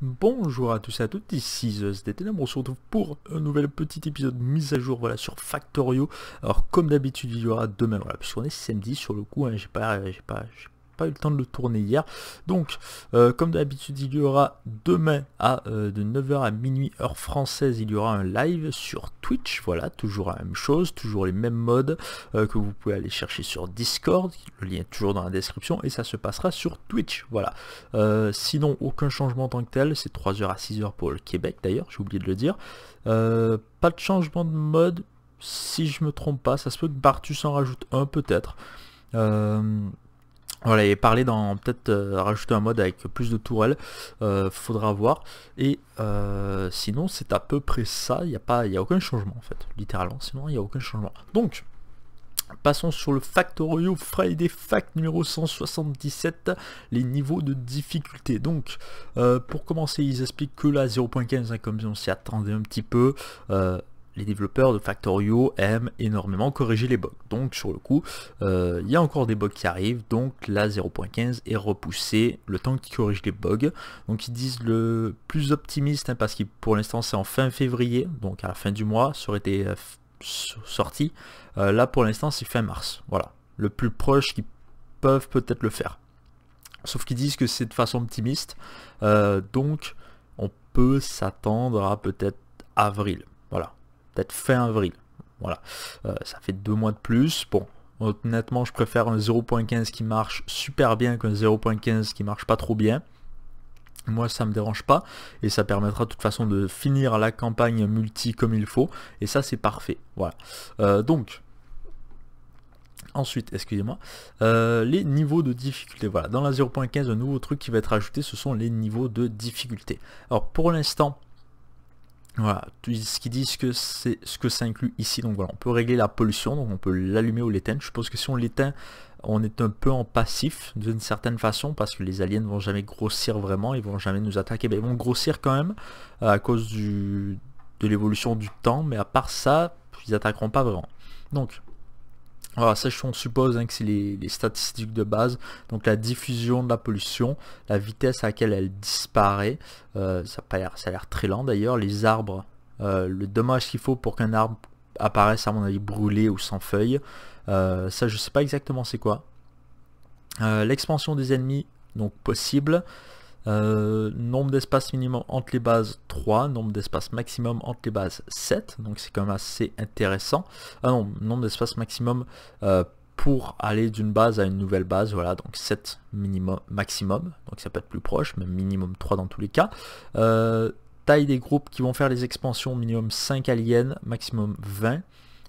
Bonjour à tous et à toutes, ici Zeus des Ténèbres, on se retrouve pour un nouvel petit épisode mise à jour voilà, sur Factorio. Alors comme d'habitude il y aura demain, voilà, puisqu'on est samedi sur le coup, hein, j'ai pas, j'ai pas, pas eu le temps de le tourner hier. Donc, euh, comme d'habitude, il y aura demain à euh, de 9h à minuit heure française, il y aura un live sur Twitch. Voilà, toujours la même chose, toujours les mêmes modes euh, que vous pouvez aller chercher sur Discord. Le lien est toujours dans la description et ça se passera sur Twitch. Voilà. sinon, aucun changement en tant que tel. C'est 3h à 6h pour le Québec d'ailleurs, j'ai oublié de le dire. pas de changement de mode, si je me trompe pas. Ça se peut que Bartus en rajoute un peut-être. Voilà, et parler dans peut-être euh, rajouter un mode avec plus de tourelles, euh, faudra voir. Et euh, sinon c'est à peu près ça, il n'y a pas, il a aucun changement en fait, littéralement, sinon il n'y a aucun changement. Donc Passons sur le Factorio Friday Fact numéro 177, les niveaux de difficulté. Donc, pour commencer, ils expliquent que la 0.15, hein, comme on s'y attendait un petit peu, les développeurs de Factorio aiment énormément corriger les bugs. Donc sur le coup, euh, il y a encore des bugs qui arrivent, donc la 0.15 est repoussée le temps qu'ils corrigent les bugs. Donc ils disent le plus optimiste, hein, parce que pour l'instant c'est en fin février, donc à la fin du mois, ça aurait été euh, sorti. Euh, là pour l'instant c'est fin mars, voilà, le plus proche qu'ils peuvent peut-être le faire. Sauf qu'ils disent que c'est de façon optimiste, donc on peut s'attendre à peut-être avril. Voilà, peut-être fin avril. Voilà, euh, ça fait deux mois de plus. Bon, honnêtement, je préfère un 0.15 qui marche super bien qu'un 0.15 qui marche pas trop bien. Moi, ça me dérange pas et ça permettra de toute façon de finir la campagne multi comme il faut. Et ça, c'est parfait. Voilà. Euh, donc, Ensuite, excusez-moi, euh, les niveaux de difficulté. Voilà, dans la 0.15, un nouveau truc qui va être ajouté, ce sont les niveaux de difficulté. Alors pour l'instant, voilà, ce dit ce que c'est ce que ça inclut ici. Donc voilà, on peut régler la pollution, donc on peut l'allumer ou l'éteindre. Je pense que si on l'éteint, on est un peu en passif d'une certaine façon parce que les aliens ne vont jamais grossir vraiment, ils vont jamais nous attaquer. Mais ils vont grossir quand même euh, à cause du, de l'évolution du temps, mais à part ça, ils attaqueront pas vraiment. Donc alors ah, ça, on suppose hein, que c'est les, statistiques de base. Donc la diffusion de la pollution, la vitesse à laquelle elle disparaît, euh, ça a l'air très lent d'ailleurs, les arbres, euh, le dommage qu'il faut pour qu'un arbre apparaisse à mon avis brûlé ou sans feuilles, euh, ça je sais pas exactement c'est quoi. L'expansion des ennemis, donc possible. Euh, nombre d'espaces minimum entre les bases 3, nombre d'espaces maximum entre les bases 7, donc c'est quand même assez intéressant. Ah non, nombre d'espace maximum euh, pour aller d'une base à une nouvelle base, voilà, donc 7 minimum, maximum, donc ça peut être plus proche, mais minimum 3 dans tous les cas. Euh, taille des groupes qui vont faire les expansions, minimum 5 aliens, maximum 20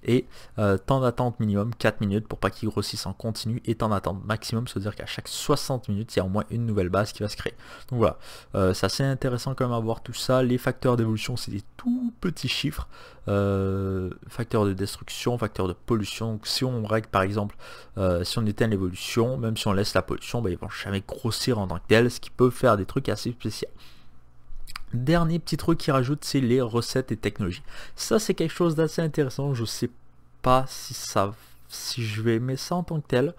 et euh, temps d'attente minimum 4 minutes pour pas qu'il grossisse en continu et temps d'attente maximum, se dire qu'à chaque 60 minutes, il y a au moins une nouvelle base qui va se créer. Donc voilà, euh, c'est assez intéressant quand même à voir tout ça. Les facteurs d'évolution, c'est des tout petits chiffres. Euh, facteurs de destruction, facteurs de pollution. Donc si on règle par exemple, si on éteint l'évolution, même si on laisse la pollution, ben, ils vont jamais grossir en tant que tel, ce qui peut faire des trucs assez spéciaux. Dernier petit truc qui rajoute, c'est les recettes et technologies. Ça, c'est quelque chose d'assez intéressant. Je sais pas si ça, si je vais aimer ça en tant que tel.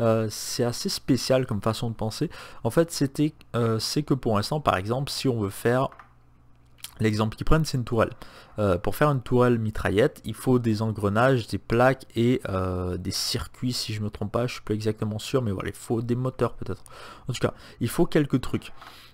Euh, c'est assez spécial comme façon de penser. En fait, c'était, euh, c'est que pour l'instant, par exemple, si on veut faire L'exemple qu'ils prennent, c'est une tourelle. Euh, pour faire une tourelle mitraillette, il faut des engrenages, des plaques et euh, des circuits, si je ne me trompe pas, je suis pas exactement sûr, mais voilà, il faut des moteurs peut-être. En tout cas, il faut quelques trucs.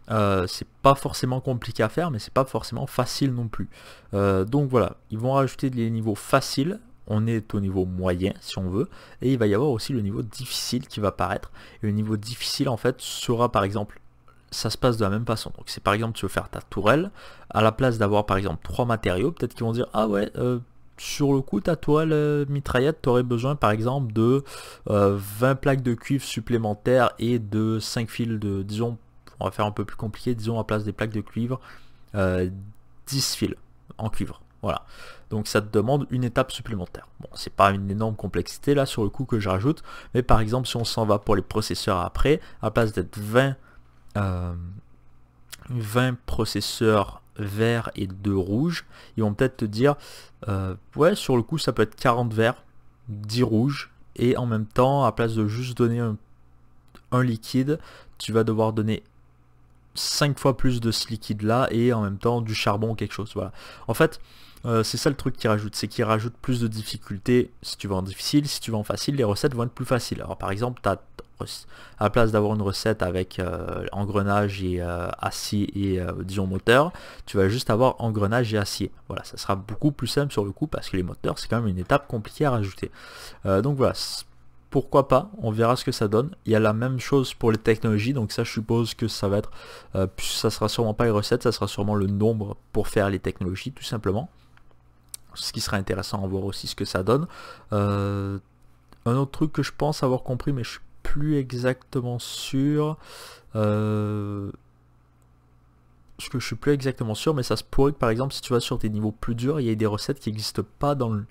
ce euh, c'est pas forcément compliqué à faire, mais c'est pas forcément facile non plus. donc voilà, ils vont rajouter des niveaux faciles, on est au niveau moyen si on veut, et il va y avoir aussi le niveau difficile qui va apparaître. Et le niveau difficile en fait sera par exemple ça se passe de la même façon. Donc c'est par exemple tu veux faire ta tourelle, à la place d'avoir par exemple trois matériaux, peut-être qu'ils vont dire ah ouais, euh, sur le coup ta toile euh, mitraillette, tu aurais besoin par exemple de 20 euh, plaques de cuivre supplémentaires et de 5 fils de, disons, on va faire un peu plus compliqué, disons à la place des plaques de cuivre, 10 fils en cuivre. Voilà. Donc ça te demande une étape supplémentaire. Bon, c'est pas une énorme complexité là sur le coup que je rajoute, mais par exemple si on s'en va pour les processeurs après, à la place d'être 20 20 euh, processeurs verts et 2 rouges, ils vont peut-être te dire, euh, ouais, sur le coup, ça peut être 40 verts, 10 rouges, et en même temps, à place de juste donner un, liquide, tu vas devoir donner 5 fois plus de ce liquide là et en même temps du charbon ou quelque chose. Voilà. En fait, euh, c'est ça le truc qui rajoute, c'est qu'il rajoute plus de difficultés si tu vas en difficile, si tu vas en facile, les recettes vont être plus faciles. Alors par exemple, tu as à la place d'avoir une recette avec euh, engrenage et euh, acier et euh, disons moteur, tu vas juste avoir engrenage et acier. Voilà, ça sera beaucoup plus simple sur le coup parce que les moteurs c'est quand même une étape compliquée à rajouter. donc voilà, pourquoi pas, on verra ce que ça donne. Il y a la même chose pour les technologies, donc ça je suppose que ça va être, ça sera sûrement pas les recettes, ça sera sûrement le nombre pour faire les technologies tout simplement. Ce qui sera intéressant à voir aussi ce que ça donne. un autre truc que je pense avoir compris, mais je suis plus exactement sûr. Euh, ce que je suis plus exactement sûr, mais ça se pourrait par exemple, si tu vas sur des niveaux plus durs, il y a des recettes qui n'existent pas dans le,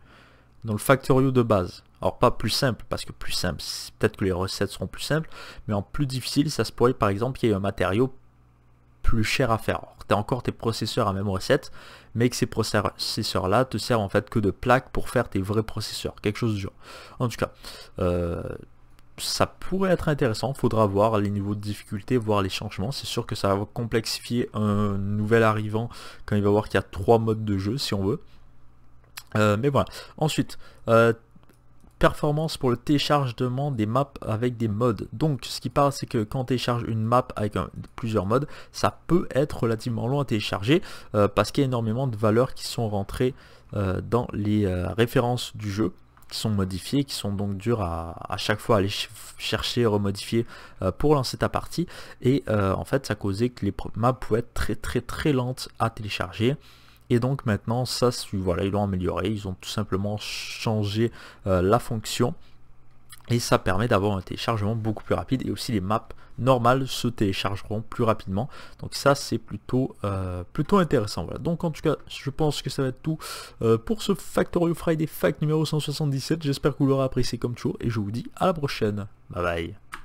dans le factorio de base. Alors pas plus simple, parce que plus simple, peut-être que les recettes seront plus simples, mais en plus difficile, ça se pourrait par exemple qu'il y ait un matériau plus cher à faire. Tu as encore tes processeurs à même recette, mais que ces processeurs-là te servent en fait que de plaques pour faire tes vrais processeurs, quelque chose de dur En tout cas, euh, ça pourrait être intéressant, faudra voir les niveaux de difficulté, voir les changements. C'est sûr que ça va complexifier un nouvel arrivant quand il va voir qu'il y a trois modes de jeu si on veut. Euh, mais voilà. Ensuite, euh, performance pour le téléchargement des maps avec des modes. Donc ce qui parle c'est que quand on télécharge une map avec plusieurs modes, ça peut être relativement long à télécharger euh, parce qu'il y a énormément de valeurs qui sont rentrées dans les références du jeu qui sont modifiés, qui sont donc durs à, chaque fois aller chercher chercher, remodifier euh, pour lancer ta partie. Et euh, en fait, ça causait que les maps pouvaient être très très très lentes à télécharger. Et donc maintenant, ça, voilà, ils l'ont amélioré. Ils ont tout simplement changé euh, la fonction et ça permet d'avoir un téléchargement beaucoup plus rapide et aussi les maps normales se téléchargeront plus rapidement donc ça c'est plutôt euh, plutôt intéressant voilà donc en tout cas je pense que ça va être tout euh, pour ce Factorio Friday Fact numéro 177 j'espère que vous l'aurez apprécié comme toujours et je vous dis à la prochaine bye bye